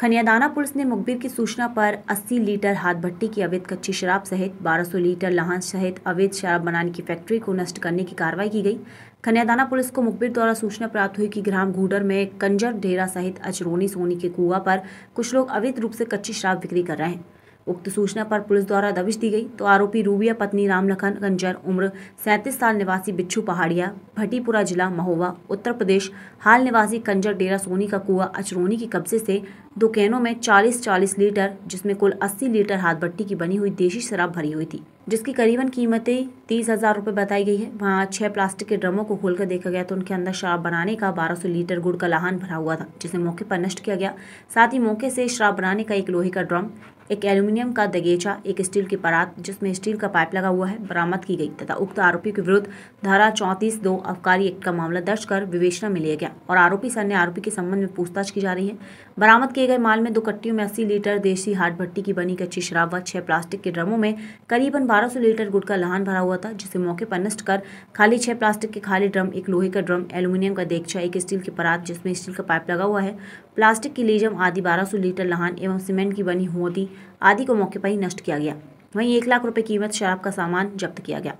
खनियादाना police ने मुखबिर की सूचना पर 80 लीटर हाथ भट्टी की अवैध कच्ची शराब सहित 1200 लीटर लहान सहित अवैध शराब बनाने की फैक्ट्री को नष्ट करने की कार्रवाई की गई खनियादाना पुलिस को मुखबिर द्वारा सूचना प्राप्त हुई कि ग्राम घूडर में कंजर ढेरा सहित अचरोनी सोनी के कुआ पर कुछ लोग अवैध रूप से कच्ची शराब बिक्री कर रहे हैं उक्त सूचना पर पुलिस द्वारा दबिश दी गई तो आरोपी रूबिया पत्नी रामलखन गंजर उम्र सैंतीस साल निवासी बिच्छू पहाड़िया भटीपुरा जिला महोवा उत्तर प्रदेश हाल निवासी कंजर डेरा सोनी का कुआ अचरोनी के कब्जे से दो कैनों में 40-40 लीटर जिसमें कुल 80 लीटर हाथ भट्टी की बनी हुई देशी शराब भरी हुई थी जिसकी करीबन कीमतें तीस हज़ार रुपये बताई गई है वहाँ छह प्लास्टिक के ड्रमों को खोलकर देखा गया तो उनके अंदर शराब बनाने का 1200 लीटर गुड़ का लाहन भरा हुआ था जिसे मौके पर नष्ट किया गया साथ ही मौके से शराब बनाने का एक लोहे का ड्रम एक एल्यूमिनियम का दगेचा एक स्टील की परात जिसमें स्टील का पाइप लगा हुआ है बरामद की गई तथा उक्त आरोपी के विरुद्ध धारा चौंतीस दो अबकारी एक्ट का मामला दर्ज कर विवेचना में लिया गया और आरोपी से अन्य आरोपी के संबंध में पूछताछ की जा रही है बरामद किए गए माल में दो कट्टियों में अस्सी लीटर देशी हाट भट्टी की बनी कच्ची शराब व छह प्लास्टिक के ड्रमों में करीबन 1200 लीटर गुड़ का लहान भरा हुआ था जिसे मौके पर नष्ट कर खाली छह प्लास्टिक के खाली ड्रम एक लोहे का ड्रम एल्यूमिनियम का देगचा एक स्टील की परात जिसमें स्टील का पाइप लगा हुआ है प्लास्टिक की लीजम आदि 1200 लीटर लहान एवं सीमेंट की बनी होती आदि को मौके पर ही नष्ट किया गया वहीं एक लाख रुपये कीमत शराब का सामान जब्त किया गया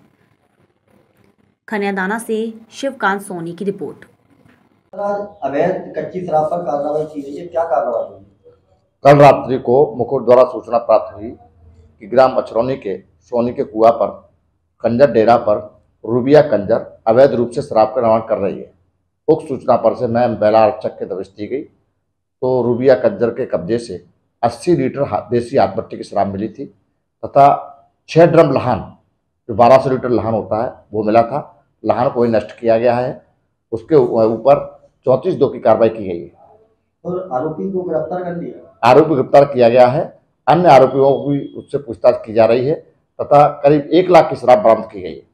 खनियादाना से शिवकांत सोनी की रिपोर्ट अवैध कच्ची शराब पर कार्रवाई की गई है क्या कार्रवाई कल रात्रि को मुकुट द्वारा सूचना प्राप्त हुई कि ग्राम अछरौनी के सोनी के कुआ पर कंजर डेरा पर रूबिया कंजर अवैध रूप से शराब का निर्माण कर रही है उक्त सूचना पर से मैम बैला आरक्षक के दबिश दी गई तो रूबिया कंजर के कब्जे से 80 लीटर देसी हाथबट्टी की शराब मिली थी तथा छः ड्रम लहान जो सौ लीटर लहान होता है वो मिला था लहान को ही नष्ट किया गया है उसके ऊपर चौंतीस दो की कार्रवाई की गई है और आरोपी को गिरफ्तार कर लिया आरोपी गिरफ्तार किया गया है अन्य आरोपियों की उससे पूछताछ की जा रही है तथा करीब एक लाख की शराब बरामद की गई है